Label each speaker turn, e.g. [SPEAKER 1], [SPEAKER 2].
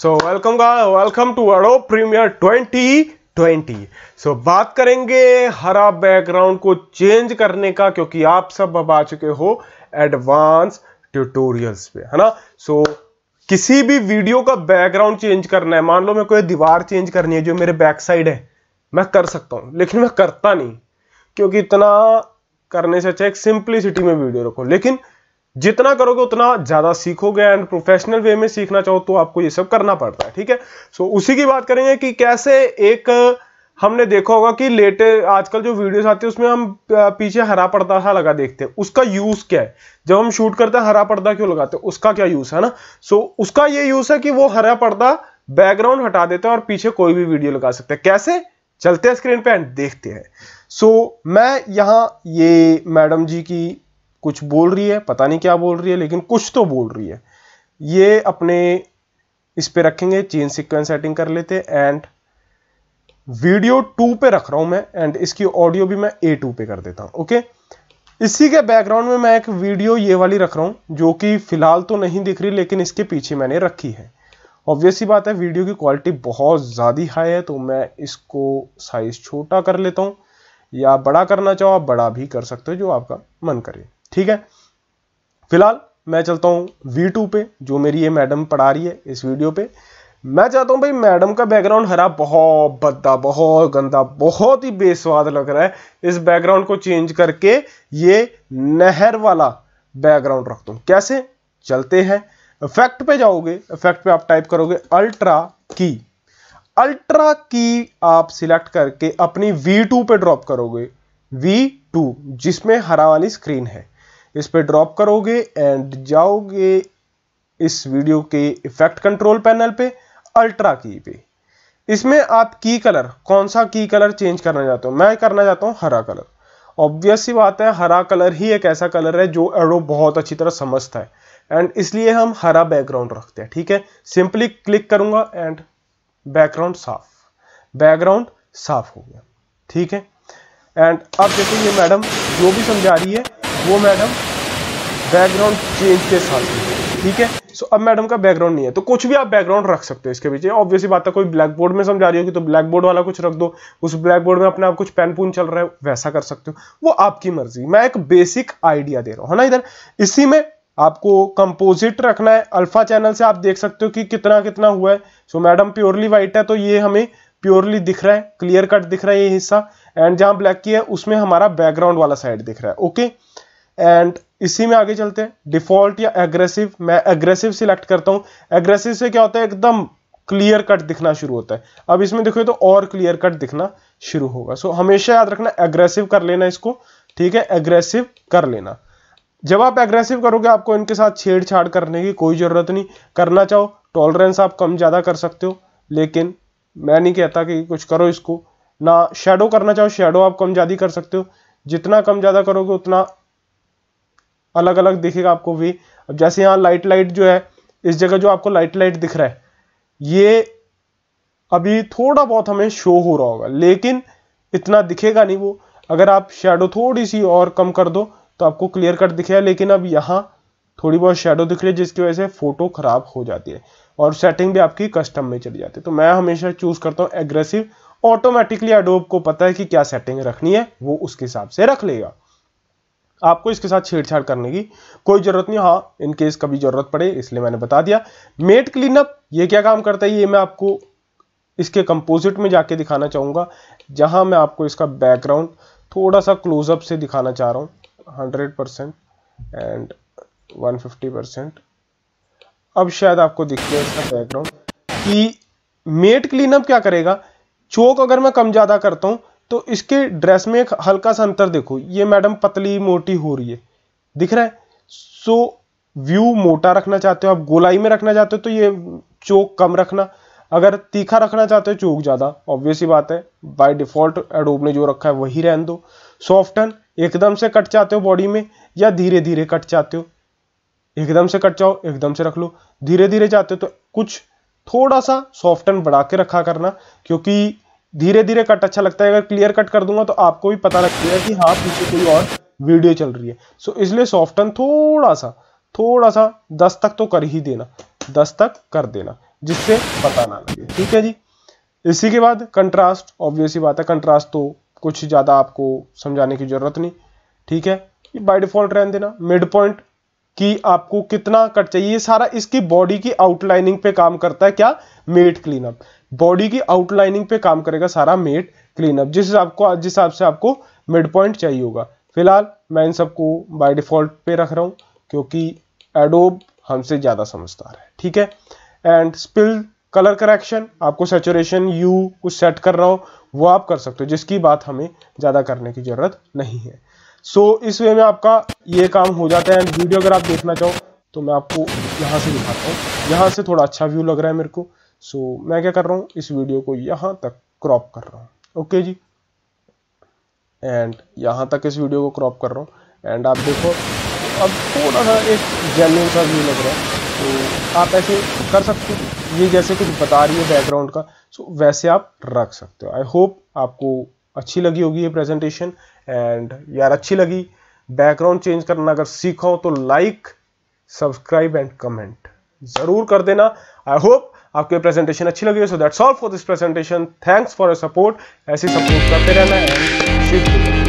[SPEAKER 1] So welcome welcome to Adobe premiere 2020 so so, बात करेंगे हरा बैकग्राउंड को चेंज करने का क्योंकि आप सब अब आ चुके हो एडवांस ट्यूटोरियल्स पे है ना सो so, किसी भी वीडियो का बैकग्राउंड चेंज करना है मान लो मैं कोई दीवार चेंज करनी है जो मेरे बैक साइड है मैं कर सकता हूँ लेकिन मैं करता नहीं क्योंकि इतना करने से अच्छा एक सिंप्लिसिटी में वीडियो रखो लेकिन जितना करोगे उतना ज़्यादा सीखोगे एंड प्रोफेशनल वे में सीखना चाहो तो आपको ये सब करना पड़ता है ठीक है सो उसी की बात करेंगे कि कैसे एक हमने देखा होगा कि लेटे आजकल जो वीडियोस आती है उसमें हम पीछे हरा पर्दा सा लगा देखते हैं उसका यूज़ क्या है जब हम शूट करते हैं हरा पर्दा क्यों लगाते हैं उसका क्या यूज़ है ना सो so, उसका ये यूज़ है कि वो हरा पर्दा बैकग्राउंड हटा देते हैं और पीछे कोई भी वीडियो लगा सकते हैं कैसे चलते हैं स्क्रीन पे एंड देखते हैं सो so, मैं यहाँ ये मैडम जी की कुछ बोल रही है पता नहीं क्या बोल रही है लेकिन कुछ तो बोल रही है ये अपने इस पे रखेंगे चेन सिक्वेंस सेटिंग कर लेते हैं एंड वीडियो टू पे रख रहा हूं मैं एंड इसकी ऑडियो भी मैं ए टू पे कर देता हूं ओके इसी के बैकग्राउंड में मैं एक वीडियो ये वाली रख रहा हूं जो कि फिलहाल तो नहीं दिख रही लेकिन इसके पीछे मैंने रखी है ऑब्वियसली बात है वीडियो की क्वालिटी बहुत ज़्यादा हाई है तो मैं इसको साइज़ छोटा कर लेता हूँ या बड़ा करना चाहो आप बड़ा भी कर सकते हो जो आपका मन करे ठीक है फिलहाल मैं चलता हूँ वी टू पे जो मेरी ये मैडम पढ़ा रही है इस वीडियो पे मैं चाहता हूँ भाई मैडम का बैकग्राउंड हरा बहुत भद्दा बहुत गंदा बहुत ही बेस्वाद लग रहा है इस बैकग्राउंड को चेंज करके ये नहर वाला बैकग्राउंड रख दूँ कैसे चलते हैं इफेक्ट पे जाओगे इफेक्ट पे आप टाइप करोगे अल्ट्रा की अल्ट्रा की आप सिलेक्ट करके अपनी वी पे ड्रॉप करोगे वी जिसमें हरा वाली स्क्रीन है इस पर ड्रॉप करोगे एंड जाओगे इस वीडियो के इफेक्ट कंट्रोल पैनल पे अल्ट्रा की पे इसमें आप की कलर कौन सा की कलर चेंज करना चाहते हो मैं करना चाहता हूँ हरा कलर ऑब्वियस ही बात है हरा कलर ही एक ऐसा कलर है जो एडो बहुत अच्छी तरह समझता है एंड इसलिए हम हरा बैकग्राउंड रखते हैं ठीक है सिंपली क्लिक करूंगा एंड बैकग्राउंड साफ बैकग्राउंड साफ हो गया ठीक है एंड अब देखिए मैडम जो भी समझा रही है वो मैडम बैकग्राउंड चेंज के साथ ठीक है सो so, अब मैडम का बैकग्राउंड नहीं है तो कुछ भी आप बैकग्राउंड रख सकते हो इसके पीछे ऑब्वियसली बात है कोई ब्लैक बोर्ड में समझा रही होगी तो ब्लैक बोर्ड वाला कुछ रख दो उस ब्लैक बोर्ड में अपने आप कुछ पेन पुन चल रहा है वैसा कर सकते हो वो आपकी मर्जी मैं एक बेसिक आइडिया दे रहा हूँ है ना इधर इसी में आपको कंपोजिट रखना है अल्फा चैनल से आप देख सकते हो कि कितना कितना हुआ है सो मैडम प्योरली व्हाइट है तो ये हमें प्योरली दिख रहा है क्लियर कट दिख रहा है ये हिस्सा एंड जहां ब्लैक की है उसमें हमारा बैकग्राउंड वाला साइड दिख रहा है ओके okay? एंड इसी में आगे चलते हैं डिफॉल्ट या एग्रेसिव मैं एग्रेसिव सिलेक्ट करता हूँ एग्रेसिव से क्या होता है एकदम क्लियर कट दिखना शुरू होता है अब इसमें देखो तो और क्लियर कट दिखना शुरू होगा सो so, हमेशा याद रखना एग्रेसिव कर लेना इसको ठीक है एग्रेसिव कर लेना जब आप एग्रेसिव करोगे आपको इनके साथ छेड़छाड़ करने की कोई ज़रूरत नहीं करना चाहो टॉलरेंस आप कम ज़्यादा कर सकते हो लेकिन मैं नहीं कहता कि कुछ करो इसको ना शेडो करना चाहो शेडो आप कम ज़्यादा कर सकते हो जितना कम ज़्यादा करोगे उतना अलग अलग दिखेगा आपको भी अब जैसे यहाँ लाइट लाइट जो है इस जगह जो आपको लाइट लाइट दिख रहा है ये अभी थोड़ा बहुत हमें शो हो रहा होगा लेकिन इतना दिखेगा नहीं वो अगर आप शेडो थोड़ी सी और कम कर दो तो आपको क्लियर कट दिखेगा लेकिन अब यहाँ थोड़ी बहुत शेडो दिख रही है जिसकी वजह से फ़ोटो ख़राब हो जाती है और सेटिंग भी आपकी कस्टम में चली जाती है तो मैं हमेशा चूज़ करता हूँ एग्रेसिव ऑटोमेटिकली एडोब को पता है कि क्या सेटिंग रखनी है वो उसके हिसाब से रख लेगा आपको इसके साथ छेड़छाड़ करने की कोई ज़रूरत नहीं हाँ इनकेस कभी ज़रूरत पड़े इसलिए मैंने बता दिया मेट क्लीनअप ये क्या काम करता है ये मैं आपको इसके कंपोजिट में जाके दिखाना चाहूंगा जहां मैं आपको इसका बैकग्राउंड थोड़ा सा क्लोजअप से दिखाना चाह रहा हूँ hundred percent and one fifty percent अब शायद आपको दिख गया इसका बैकग्राउंड कि मेट क्लीनअप क्या करेगा चौक अगर मैं कम ज़्यादा करता हूं तो इसके ड्रेस में एक हल्का सा अंतर देखो ये मैडम पतली मोटी हो रही है दिख रहा है सो व्यू मोटा रखना चाहते हो आप गोलाई में रखना चाहते हो तो ये चोक कम रखना अगर तीखा रखना चाहते हो चोक ज़्यादा ऑब्वियस ही बात है बाय डिफॉल्ट एडोब ने जो रखा है वही रहने दो सॉफ्टन एकदम से कट चाहते हो बॉडी में या धीरे धीरे कट चाहते हो एकदम से कट जाओ एकदम से रख लो धीरे धीरे चाहते हो तो कुछ थोड़ा सा सॉफ्टन बढ़ा के रखा करना क्योंकि धीरे धीरे कट अच्छा लगता है अगर क्लियर कट कर दूंगा तो आपको भी पता है कि हाँ पीछे कोई और वीडियो चल रही है सो इसलिए सॉफ्टन थोड़ा सा थोड़ा सा दस तक तो कर ही देना दस तक कर देना जिससे पता ना लगे ठीक है जी इसी के बाद कंट्रास्ट ऑब्वियसली बात है कंट्रास्ट तो कुछ ज़्यादा आपको समझाने की ज़रूरत नहीं ठीक है ये बाई डिफॉल्ट रहने देना मिड पॉइंट कि आपको कितना कट चाहिए ये सारा इसकी बॉडी की आउटलाइनिंग पे काम करता है क्या मेट क्लीनअप बॉडी की आउटलाइनिंग पे काम करेगा सारा मेट क्लीनअप जिस हिसाब को जिस हिसाब से आपको मिड पॉइंट चाहिए होगा फिलहाल मैं इन सबको बाय डिफॉल्ट पे रख रहा हूँ क्योंकि एडोब हमसे ज़्यादा समझदार है ठीक है एंड स्पिल कलर करेक्शन आपको सेचुरेशन यू कुछ सेट कर रहा हो वो आप कर सकते हो जिसकी बात हमें ज़्यादा करने की ज़रूरत नहीं है सो so, इस वे में आपका ये काम हो जाता है एंड वीडियो अगर आप देखना चाहो तो मैं आपको यहाँ से दिखाता हूँ यहाँ से थोड़ा अच्छा व्यू लग रहा है मेरे को सो so, मैं क्या कर रहा हूँ इस वीडियो को यहाँ तक क्रॉप कर रहा हूँ ओके okay जी एंड यहाँ तक इस वीडियो को क्रॉप कर रहा हूँ एंड आप देखो अब थोड़ा सा एक जेन्यून सा व्यू लग रहा है तो आप ऐसे कर सकते हो ये जैसे कुछ बता रही है बैकग्राउंड का सो so, वैसे आप रख सकते हो आई होप आपको अच्छी लगी होगी ये प्रेजेंटेशन एंड यार अच्छी लगी बैकग्राउंड चेंज करना अगर सीखा हो तो लाइक सब्सक्राइब एंड कमेंट ज़रूर कर देना आई होप आपको ये प्रेजेंटेशन अच्छी लगी हो so that's all for this presentation thanks for your support ऐसे सपोर्ट करते रहना एंड